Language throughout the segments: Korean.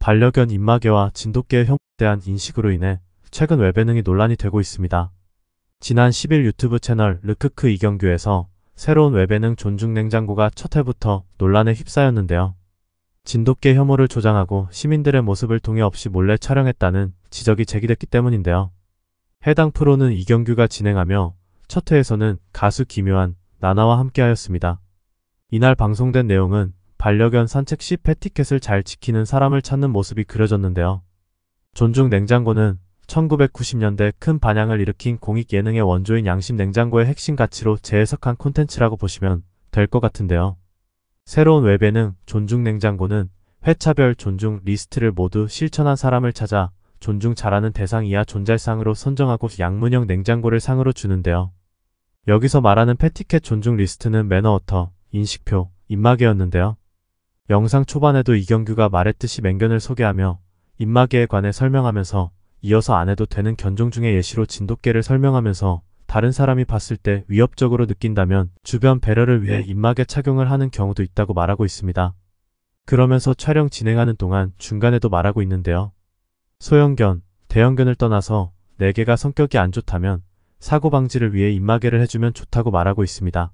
반려견 입마개와 진돗개의 형에 대한 인식으로 인해 최근 외배능이 논란이 되고 있습니다. 지난 10일 유튜브 채널 르크크 이경규에서 새로운 외배능 존중 냉장고가 첫 해부터 논란에 휩싸였는데요. 진돗개 혐오를 조장하고 시민들의 모습을 동의 없이 몰래 촬영했다는 지적이 제기됐기 때문인데요. 해당 프로는 이경규가 진행하며 첫 회에서는 가수 김요한, 나나와 함께하였습니다. 이날 방송된 내용은 반려견 산책 시 패티켓을 잘 지키는 사람을 찾는 모습이 그려졌는데요. 존중 냉장고는 1990년대 큰 반향을 일으킨 공익 예능의 원조인 양심 냉장고의 핵심 가치로 재해석한 콘텐츠라고 보시면 될 것 같은데요. 새로운 웹에는 존중 냉장고는 회차별 존중 리스트를 모두 실천한 사람을 찾아 존중 잘하는 대상 이하 존잘상으로 선정하고 양문형 냉장고를 상으로 주는데요. 여기서 말하는 패티켓 존중 리스트는 매너워터, 인식표, 입마개였는데요. 영상 초반에도 이경규가 말했듯이 맹견을 소개하며 입마개에 관해 설명하면서 이어서 안 해도 되는 견종 중의 예시로 진돗개를 설명하면서 다른 사람이 봤을 때 위협적으로 느낀다면 주변 배려를 위해 입마개 착용을 하는 경우도 있다고 말하고 있습니다. 그러면서 촬영 진행하는 동안 중간에도 말하고 있는데요. 소형견, 대형견을 떠나서 4개가 성격이 안 좋다면 사고 방지를 위해 입마개를 해주면 좋다고 말하고 있습니다.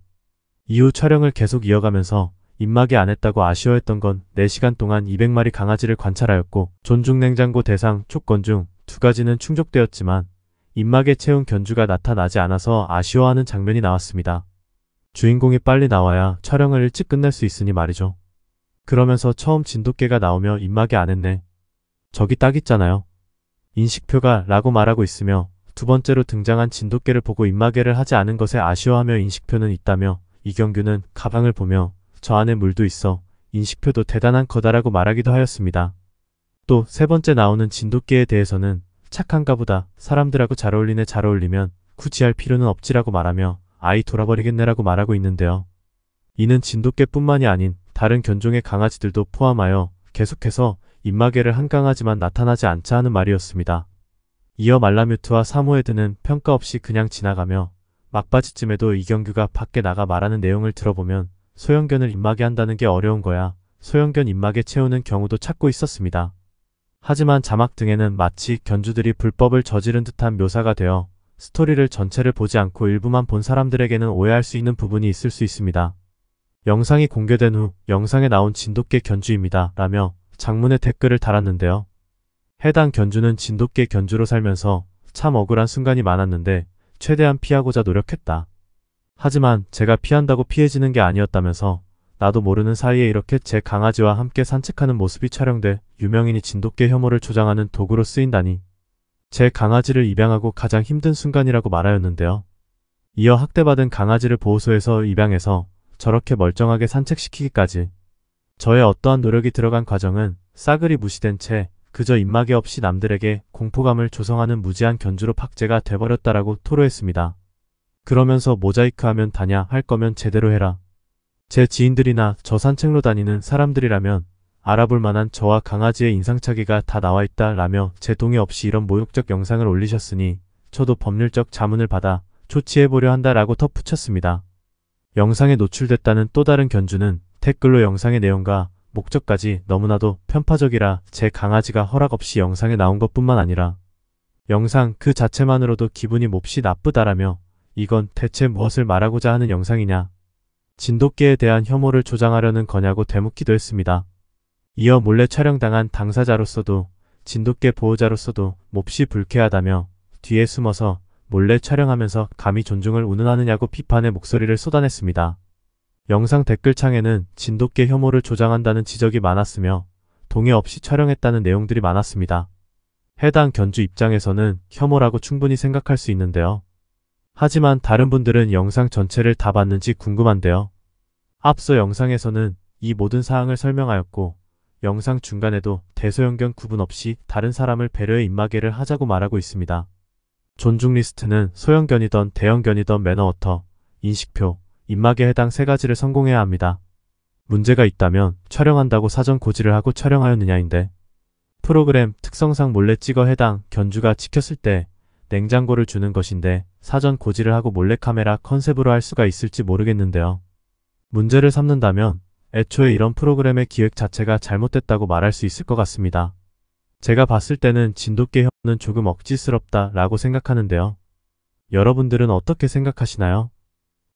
이후 촬영을 계속 이어가면서 입마개 안 했다고 아쉬워했던 건 4시간 동안 200마리 강아지를 관찰하였고 존중냉장고 대상 초건 중 두 가지는 충족되었지만 입마개 채운 견주가 나타나지 않아서 아쉬워하는 장면이 나왔습니다. 주인공이 빨리 나와야 촬영을 일찍 끝낼 수 있으니 말이죠. 그러면서 처음 진돗개가 나오며 입마개 안 했네. 저기 딱 있잖아요. 인식표가 라고 말하고 있으며 두 번째로 등장한 진돗개를 보고 입마개를 하지 않은 것에 아쉬워하며 인식표는 있다며 이경규는 가방을 보며 저 안에 물도 있어 인식표도 대단한 거다라고 말하기도 하였습니다. 또 세 번째 나오는 진돗개에 대해서는 착한가 보다 사람들하고 잘 어울리네 잘 어울리면 굳이 할 필요는 없지라고 말하며 아이 돌아버리겠네라고 말하고 있는데요. 이는 진돗개뿐만이 아닌 다른 견종의 강아지들도 포함하여 계속해서 입마개를 한강하지만 나타나지 않자 하는 말이었습니다. 이어 말라뮤트와 사모헤드는 평가 없이 그냥 지나가며 막바지쯤에도 이경규가 밖에 나가 말하는 내용을 들어보면 소형견을 입마개 한다는 게 어려운 거야. 소형견 입마개 채우는 경우도 찾고 있었습니다. 하지만 자막 등에는 마치 견주들이 불법을 저지른 듯한 묘사가 되어 스토리를 전체를 보지 않고 일부만 본 사람들에게는 오해할 수 있는 부분이 있을 수 있습니다. 영상이 공개된 후 영상에 나온 진돗개 견주입니다. 라며 장문의 댓글을 달았는데요. 해당 견주는 진돗개 견주로 살면서 참 억울한 순간이 많았는데 최대한 피하고자 노력했다. 하지만 제가 피한다고 피해지는 게 아니었다면서 나도 모르는 사이에 이렇게 제 강아지와 함께 산책하는 모습이 촬영돼 유명인이 진돗개 혐오를 조장하는 도구로 쓰인다니 제 강아지를 입양하고 가장 힘든 순간이라고 말하였는데요. 이어 학대받은 강아지를 보호소에서 입양해서 저렇게 멀쩡하게 산책시키기까지 저의 어떠한 노력이 들어간 과정은 싸그리 무시된 채 그저 입마개 없이 남들에게 공포감을 조성하는 무지한 견주로 박제가 돼버렸다라고 토로했습니다. 그러면서 모자이크 하면 다냐 할 거면 제대로 해라. 제 지인들이나 저 산책로 다니는 사람들이라면 알아볼 만한 저와 강아지의 인상차기가다 나와있다 라며 제 동의 없이 이런 모욕적 영상을 올리셨으니 저도 법률적 자문을 받아 조치해보려 한다 라고 덧붙였습니다. 영상에 노출됐다는 또 다른 견주는 댓글로 영상의 내용과 목적까지 너무나도 편파적이라 제 강아지가 허락 없이 영상에 나온 것뿐만 아니라 영상 그 자체만으로도 기분이 몹시 나쁘다라며 이건 대체 무엇을 말하고자 하는 영상이냐. 진돗개에 대한 혐오를 조장하려는 거냐고 되묻기도 했습니다. 이어 몰래 촬영당한 당사자로서도 진돗개 보호자로서도 몹시 불쾌하다며 뒤에 숨어서 몰래 촬영하면서 감히 존중을 운운하느냐고 비판의 목소리를 쏟아냈습니다. 영상 댓글창에는 진돗개 혐오를 조장한다는 지적이 많았으며 동의 없이 촬영했다는 내용들이 많았습니다. 해당 견주 입장에서는 혐오라고 충분히 생각할 수 있는데요. 하지만 다른 분들은 영상 전체를 다 봤는지 궁금한데요. 앞서 영상에서는 이 모든 사항을 설명하였고 영상 중간에도 대소연견 구분 없이 다른 사람을 배려의 입마개를 하자고 말하고 있습니다. 존중 리스트는 소형견이던 대형견이던 매너워터, 인식표, 입마개 해당 세 가지를 성공해야 합니다. 문제가 있다면 촬영한다고 사전 고지를 하고 촬영하였느냐인데 프로그램 특성상 몰래 찍어 해당 견주가 찍혔을때 냉장고를 주는 것인데 사전 고지를 하고 몰래카메라 컨셉으로 할 수가 있을지 모르겠는데요. 문제를 삼는다면 애초에 이런 프로그램의 기획 자체가 잘못됐다고 말할 수 있을 것 같습니다. 제가 봤을 때는 진돗개 혐오는 조금 억지스럽다 라고 생각하는데요. 여러분들은 어떻게 생각하시나요?